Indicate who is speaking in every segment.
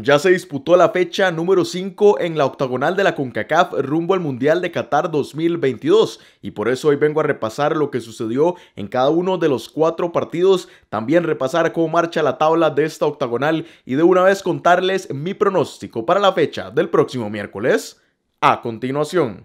Speaker 1: Ya se disputó la fecha número 5 en la octagonal de la CONCACAF rumbo al Mundial de Qatar 2022 y por eso hoy vengo a repasar lo que sucedió en cada uno de los cuatro partidos, también repasar cómo marcha la tabla de esta octagonal y de una vez contarles mi pronóstico para la fecha del próximo miércoles. A continuación.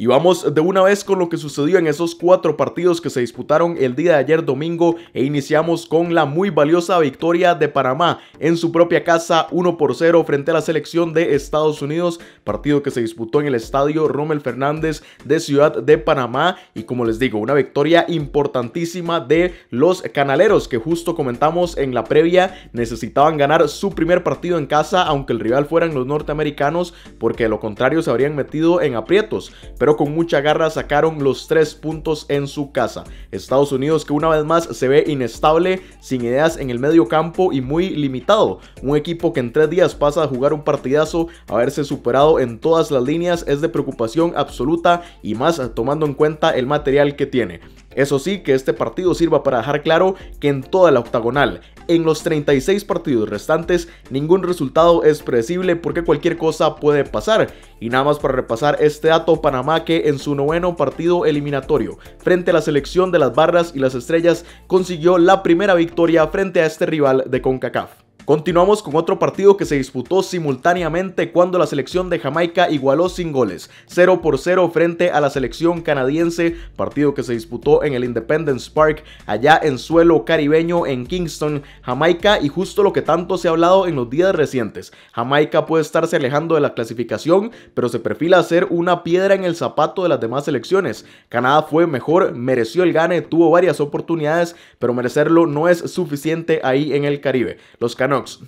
Speaker 1: Y vamos de una vez con lo que sucedió en esos cuatro partidos que se disputaron el día de ayer domingo e iniciamos con la muy valiosa victoria de Panamá en su propia casa 1 por 0 frente a la selección de Estados Unidos, partido que se disputó en el estadio Rommel Fernández de Ciudad de Panamá y como les digo, una victoria importantísima de los canaleros que justo comentamos en la previa necesitaban ganar su primer partido en casa aunque el rival fueran los norteamericanos porque de lo contrario se habrían metido en aprietos. Pero pero con mucha garra sacaron los tres puntos en su casa. Estados Unidos que una vez más se ve inestable, sin ideas en el medio campo y muy limitado. Un equipo que en tres días pasa a jugar un partidazo, haberse superado en todas las líneas es de preocupación absoluta y más tomando en cuenta el material que tiene. Eso sí, que este partido sirva para dejar claro que en toda la octagonal, en los 36 partidos restantes, ningún resultado es predecible porque cualquier cosa puede pasar. Y nada más para repasar este dato, Panamá que en su noveno partido eliminatorio frente a la selección de las barras y las estrellas consiguió la primera victoria frente a este rival de CONCACAF. Continuamos con otro partido que se disputó simultáneamente cuando la selección de Jamaica igualó sin goles, 0 por 0 frente a la selección canadiense, partido que se disputó en el Independence Park, allá en suelo caribeño en Kingston, Jamaica, y justo lo que tanto se ha hablado en los días recientes. Jamaica puede estarse alejando de la clasificación, pero se perfila a ser una piedra en el zapato de las demás selecciones. Canadá fue mejor, mereció el gane, tuvo varias oportunidades, pero merecerlo no es suficiente ahí en el Caribe. Los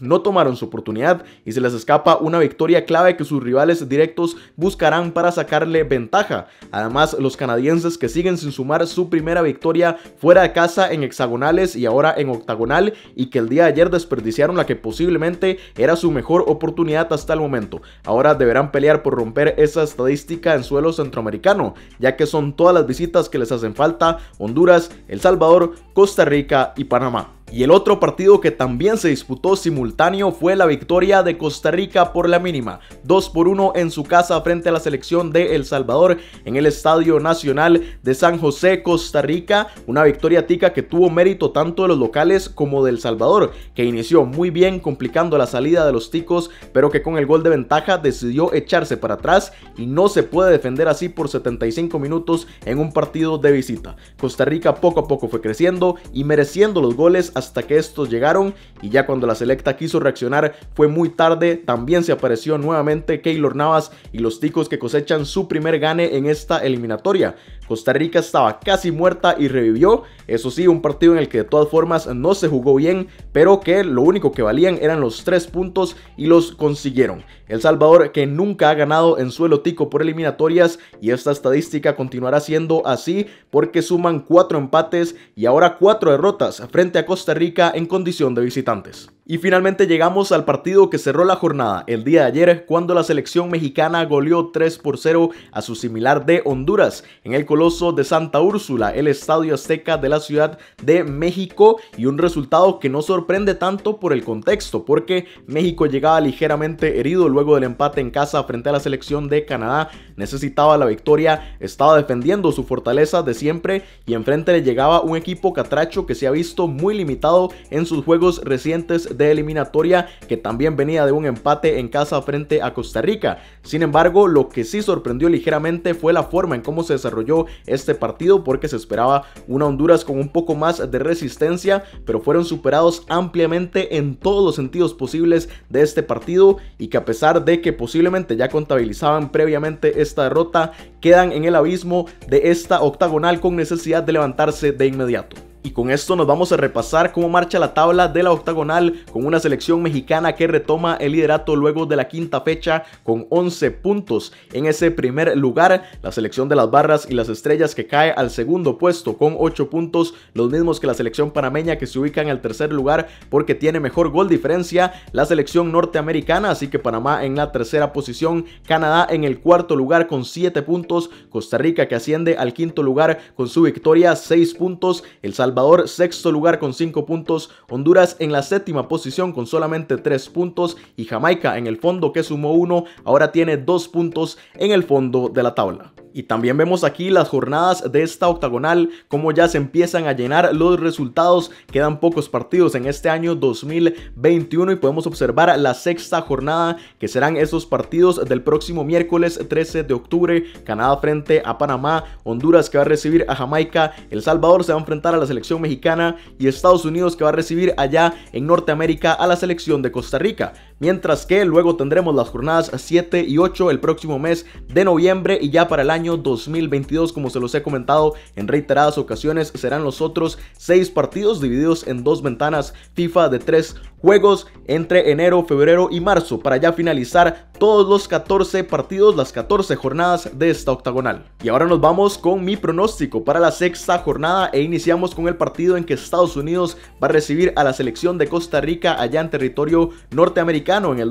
Speaker 1: no tomaron su oportunidad y se les escapa una victoria clave que sus rivales directos buscarán para sacarle ventaja. Además, los canadienses que siguen sin sumar su primera victoria fuera de casa en hexagonales y ahora en octagonal y que el día de ayer desperdiciaron la que posiblemente era su mejor oportunidad hasta el momento. Ahora deberán pelear por romper esa estadística en suelo centroamericano, ya que son todas las visitas que les hacen falta Honduras, El Salvador, Costa Rica y Panamá. Y el otro partido que también se disputó simultáneo fue la victoria de Costa Rica por la mínima, 2 por 1 en su casa frente a la selección de El Salvador en el Estadio Nacional de San José, Costa Rica, una victoria tica que tuvo mérito tanto de los locales como del Salvador, que inició muy bien complicando la salida de los ticos, pero que con el gol de ventaja decidió echarse para atrás y no se puede defender así por 75 minutos en un partido de visita. Costa Rica poco a poco fue creciendo y mereciendo los goles hasta que estos llegaron y ya cuando la selecta quiso reaccionar fue muy tarde, también se apareció nuevamente Keylor Navas y los ticos que cosechan su primer gane en esta eliminatoria. Costa Rica estaba casi muerta y revivió. Eso sí, un partido en el que de todas formas no se jugó bien, pero que lo único que valían eran los tres puntos y los consiguieron. El Salvador, que nunca ha ganado en suelo tico por eliminatorias, y esta estadística continuará siendo así porque suman cuatro empates y ahora cuatro derrotas frente a Costa Rica en condición de visitantes. Y finalmente llegamos al partido que cerró la jornada el día de ayer cuando la selección mexicana goleó 3 por 0 a su similar de Honduras en el Coloso de Santa Úrsula, el Estadio Azteca de la Ciudad de México y un resultado que no sorprende tanto por el contexto porque México llegaba ligeramente herido luego del empate en casa frente a la selección de Canadá, necesitaba la victoria, estaba defendiendo su fortaleza de siempre y enfrente le llegaba un equipo catracho que se ha visto muy limitado en sus juegos recientes de eliminatoria que también venía de un empate en casa frente a Costa Rica. Sin embargo, lo que sí sorprendió ligeramente fue la forma en cómo se desarrolló este partido porque se esperaba una Honduras con un poco más de resistencia, pero fueron superados ampliamente en todos los sentidos posibles de este partido y que a pesar de que posiblemente ya contabilizaban previamente esta derrota, quedan en el abismo de esta octagonal con necesidad de levantarse de inmediato. Y con esto nos vamos a repasar cómo marcha la tabla de la octagonal con una selección mexicana que retoma el liderato luego de la quinta fecha con 11 puntos. En ese primer lugar, la selección de las barras y las estrellas que cae al segundo puesto con 8 puntos, los mismos que la selección panameña que se ubica en el tercer lugar porque tiene mejor gol diferencia, la selección norteamericana, así que Panamá en la tercera posición, Canadá en el cuarto lugar con 7 puntos, Costa Rica que asciende al quinto lugar con su victoria 6 puntos, El Salvador Salvador sexto lugar con 5 puntos, Honduras en la séptima posición con solamente 3 puntos y Jamaica en el fondo que sumó 1 ahora tiene 2 puntos en el fondo de la tabla. Y también vemos aquí las jornadas de esta octagonal, como ya se empiezan a llenar los resultados. Quedan pocos partidos en este año 2021 y podemos observar la sexta jornada, que serán esos partidos del próximo miércoles 13 de octubre. Canadá frente a Panamá, Honduras que va a recibir a Jamaica, El Salvador se va a enfrentar a la selección mexicana y Estados Unidos que va a recibir allá en Norteamérica a la selección de Costa Rica. Mientras que luego tendremos las jornadas 7 y 8 el próximo mes de noviembre y ya para el año año 2022. Como se los he comentado en reiteradas ocasiones, serán los otros seis partidos divididos en dos ventanas FIFA de tres juegos entre enero, febrero y marzo para ya finalizar todos los 14 partidos, las 14 jornadas de esta octagonal. Y ahora nos vamos con mi pronóstico para la sexta jornada e iniciamos con el partido en que Estados Unidos va a recibir a la selección de Costa Rica allá en territorio norteamericano en el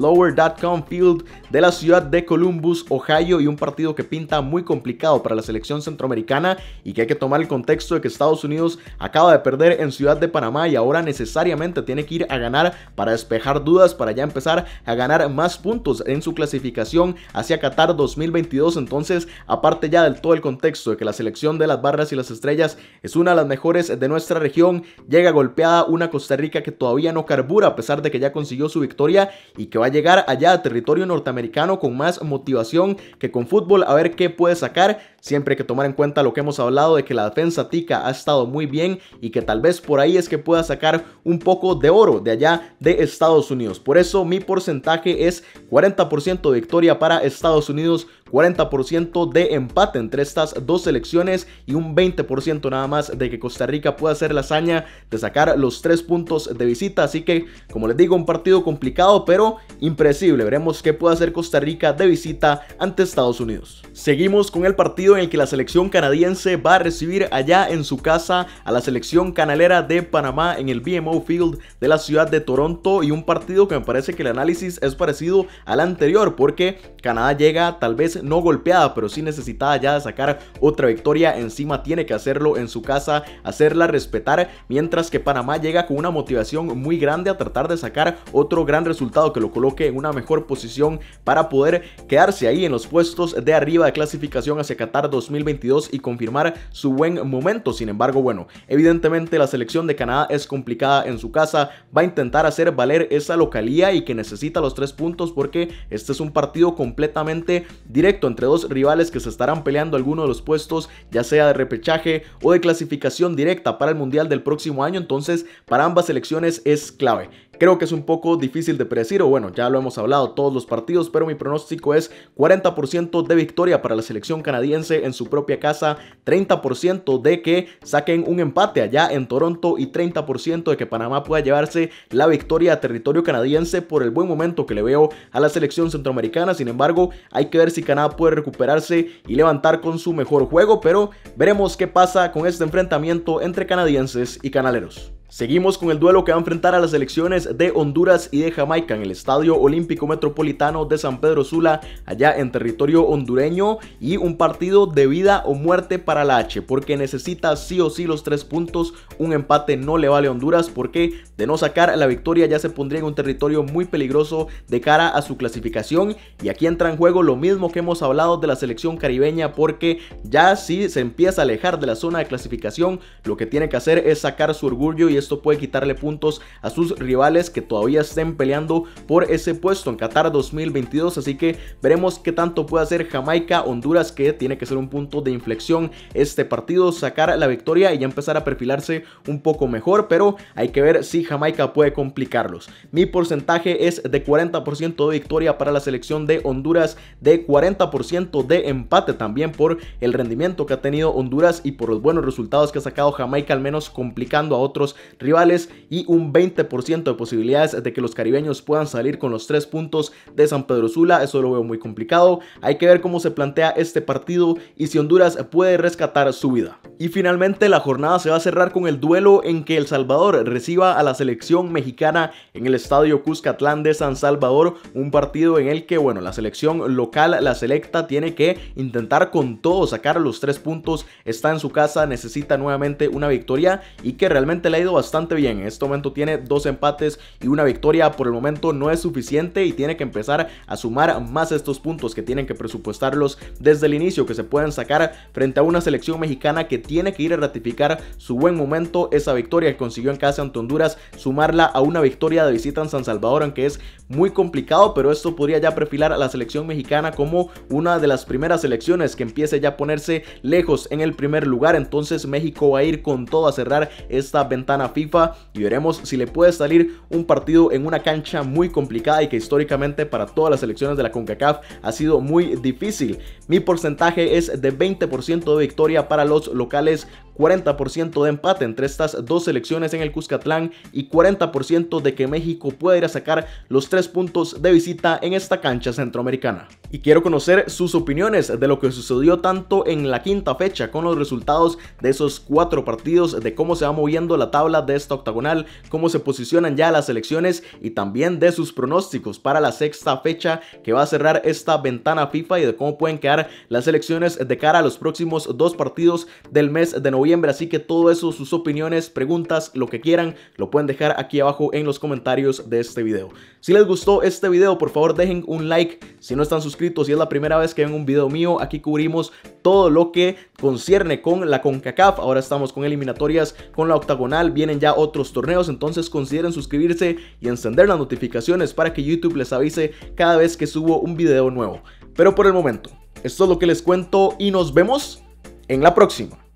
Speaker 1: com Field de la ciudad de Columbus, Ohio y un partido que pinta muy complicado para la selección centroamericana y que hay que tomar el contexto de que Estados Unidos acaba de perder en Ciudad de Panamá y ahora necesariamente tiene que ir a ganar para despejar dudas, para ya empezar a ganar más puntos en su clasificación hacia Qatar 2022. Entonces, aparte ya del todo el contexto de que la selección de las barras y las estrellas es una de las mejores de nuestra región, llega golpeada una Costa Rica que todavía no carbura a pesar de que ya consiguió su victoria y que va a llegar allá a territorio norteamericano con más motivación que con fútbol a ver qué puede sacar. Siempre que tomar en cuenta lo que hemos hablado de que la defensa tica ha estado muy bien y que tal vez por ahí es que pueda sacar un poco de oro de allá de Estados Unidos. Por eso mi porcentaje es 40% victoria para Estados Unidos 40% de empate entre estas dos selecciones y un 20% nada más de que Costa Rica pueda hacer la hazaña de sacar los tres puntos de visita. Así que, como les digo, un partido complicado pero impresible Veremos qué puede hacer Costa Rica de visita ante Estados Unidos. Seguimos con el partido en el que la selección canadiense va a recibir allá en su casa a la selección canalera de Panamá en el BMO Field de la ciudad de Toronto y un partido que me parece que el análisis es parecido al anterior porque Canadá llega tal vez no golpeada, pero sí necesitada ya de sacar otra victoria encima, tiene que hacerlo en su casa, hacerla respetar, mientras que Panamá llega con una motivación muy grande a tratar de sacar otro gran resultado que lo coloque en una mejor posición para poder quedarse ahí en los puestos de arriba de clasificación hacia Qatar 2022 y confirmar su buen momento. Sin embargo, bueno, evidentemente la selección de Canadá es complicada en su casa, va a intentar hacer valer esa localía y que necesita los tres puntos porque este es un partido completamente directo entre dos rivales que se estarán peleando alguno de los puestos, ya sea de repechaje o de clasificación directa para el Mundial del próximo año, entonces para ambas selecciones es clave. Creo que es un poco difícil de predecir, o bueno, ya lo hemos hablado todos los partidos, pero mi pronóstico es 40% de victoria para la selección canadiense en su propia casa, 30% de que saquen un empate allá en Toronto y 30% de que Panamá pueda llevarse la victoria a territorio canadiense por el buen momento que le veo a la selección centroamericana. Sin embargo, hay que ver si Canadá puede recuperarse y levantar con su mejor juego, pero veremos qué pasa con este enfrentamiento entre canadienses y canaleros. Seguimos con el duelo que va a enfrentar a las selecciones de Honduras y de Jamaica en el Estadio Olímpico Metropolitano de San Pedro Sula, allá en territorio hondureño, y un partido de vida o muerte para la H, porque necesita sí o sí los tres puntos, un empate no le vale a Honduras, porque de no sacar la victoria ya se pondría en un territorio muy peligroso de cara a su clasificación, y aquí entra en juego lo mismo que hemos hablado de la selección caribeña, porque ya si se empieza a alejar de la zona de clasificación, lo que tiene que hacer es sacar su orgullo y esto puede quitarle puntos a sus rivales que todavía estén peleando por ese puesto en Qatar 2022. Así que veremos qué tanto puede hacer Jamaica, Honduras, que tiene que ser un punto de inflexión este partido, sacar la victoria y ya empezar a perfilarse un poco mejor, pero hay que ver si Jamaica puede complicarlos. Mi porcentaje es de 40% de victoria para la selección de Honduras, de 40% de empate también por el rendimiento que ha tenido Honduras y por los buenos resultados que ha sacado Jamaica, al menos complicando a otros rivales y un 20% de posibilidades de que los caribeños puedan salir con los tres puntos de San Pedro Sula. Eso lo veo muy complicado. Hay que ver cómo se plantea este partido y si Honduras puede rescatar su vida. Y finalmente la jornada se va a cerrar con el duelo en que El Salvador reciba a la selección mexicana en el estadio Cuscatlán de San Salvador. Un partido en el que, bueno, la selección local, la selecta, tiene que intentar con todo sacar los tres puntos. Está en su casa, necesita nuevamente una victoria y que realmente le ha ido bastante bien. En este momento tiene dos empates y una victoria. Por el momento no es suficiente y tiene que empezar a sumar más estos puntos que tienen que presupuestarlos desde el inicio, que se pueden sacar frente a una selección mexicana que tiene que ir a ratificar su buen momento, esa victoria que consiguió en casa ante Honduras, sumarla a una victoria de visita en San Salvador, aunque es muy complicado, pero esto podría ya perfilar a la selección mexicana como una de las primeras selecciones que empiece ya a ponerse lejos en el primer lugar. Entonces México va a ir con todo a cerrar esta ventana FIFA y veremos si le puede salir un partido en una cancha muy complicada y que históricamente para todas las selecciones de la CONCACAF ha sido muy difícil. Mi porcentaje es de 20% de victoria para los locales, 40% de empate entre estas dos selecciones en el Cuscatlán y 40% de que México pueda ir a sacar los tres puntos de visita en esta cancha centroamericana y quiero conocer sus opiniones de lo que sucedió tanto en la quinta fecha con los resultados de esos cuatro partidos, de cómo se va moviendo la tabla de esta octagonal, cómo se posicionan ya las elecciones y también de sus pronósticos para la sexta fecha que va a cerrar esta ventana FIFA y de cómo pueden quedar las elecciones de cara a los próximos dos partidos del mes de noviembre. Así que todo eso, sus opiniones, preguntas, lo que quieran, lo pueden dejar aquí abajo en los comentarios de este video. Si les gustó este video, por favor dejen un like. Si no están suscritos, si es la primera vez que ven un video mío. Aquí cubrimos todo lo que concierne con la CONCACAF. Ahora estamos con eliminatorias con la octagonal. Vienen ya otros torneos, entonces consideren suscribirse y encender las notificaciones para que YouTube les avise cada vez que subo un video nuevo. Pero por el momento, esto es lo que les cuento y nos vemos en la próxima.